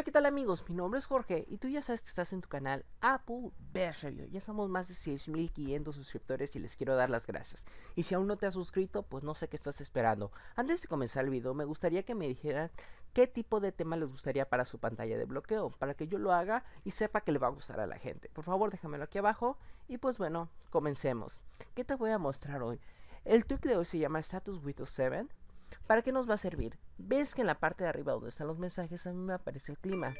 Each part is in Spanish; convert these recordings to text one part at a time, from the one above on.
Hola, ¿qué tal amigos? Mi nombre es Jorge y tú ya sabes que estás en tu canal Apple Best Review. Ya estamos más de 6.500 suscriptores y les quiero dar las gracias. Y si aún no te has suscrito, pues no sé qué estás esperando. Antes de comenzar el video, me gustaría que me dijeran qué tipo de tema les gustaría para su pantalla de bloqueo, para que yo lo haga y sepa que le va a gustar a la gente. Por favor, déjamelo aquí abajo y pues bueno, comencemos. ¿Qué te voy a mostrar hoy? El tweak de hoy se llama Status Windows 7 ¿Para qué nos va a servir? Ves que en la parte de arriba donde están los mensajes a mí me aparece el clima.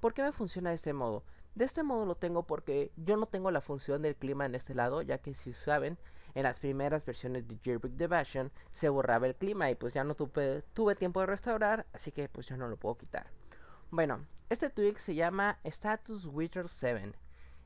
¿Por qué me funciona de este modo? De este modo lo tengo porque yo no tengo la función del clima en este lado, ya que si saben, en las primeras versiones de Jailbreak the se borraba el clima y pues ya no tuve, tiempo de restaurar, así que pues ya no lo puedo quitar. Bueno, este tweak se llama Status Witcher 7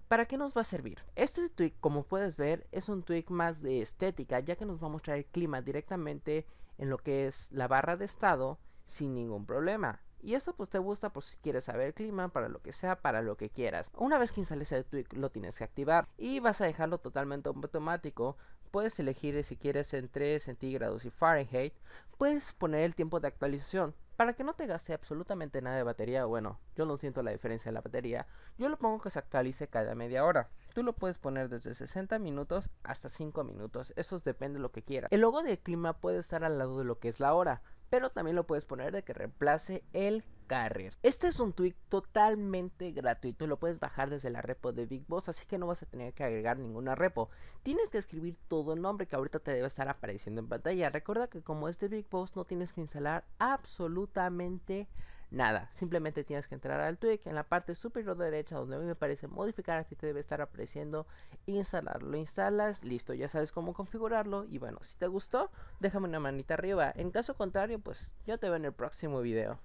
¿Para qué nos va a servir? Este tweak, como puedes ver, es un tweak más de estética, ya que nos va a mostrar el clima directamente en lo que es la barra de estado sin ningún problema. Y eso pues te gusta por si quieres saber el clima, para lo que sea, para lo que quieras. Una vez que instales el tweak lo tienes que activar y vas a dejarlo totalmente automático. Puedes elegir si quieres entre centígrados y Fahrenheit. Puedes poner el tiempo de actualización, para que no te gaste absolutamente nada de batería, bueno, yo no siento la diferencia de la batería, yo lo pongo que se actualice cada media hora. Tú lo puedes poner desde 60 minutos hasta 5 minutos, eso depende de lo que quieras. El logo de clima puede estar al lado de lo que es la hora pero también lo puedes poner de que reemplace el carrier. Este es un tweak totalmente gratuito, lo puedes bajar desde la repo de Big Boss, así que no vas a tener que agregar ninguna repo. Tienes que escribir todo el nombre que ahorita te debe estar apareciendo en pantalla. Recuerda que como es de Big no tienes que instalar absolutamente nada Nada, simplemente tienes que entrar al tweak en la parte superior derecha donde a mí me parece modificar, aquí te debe estar apareciendo instalarlo, instalas, listo, ya sabes cómo configurarlo y bueno, si te gustó, déjame una manita arriba, en caso contrario pues yo te veo en el próximo video.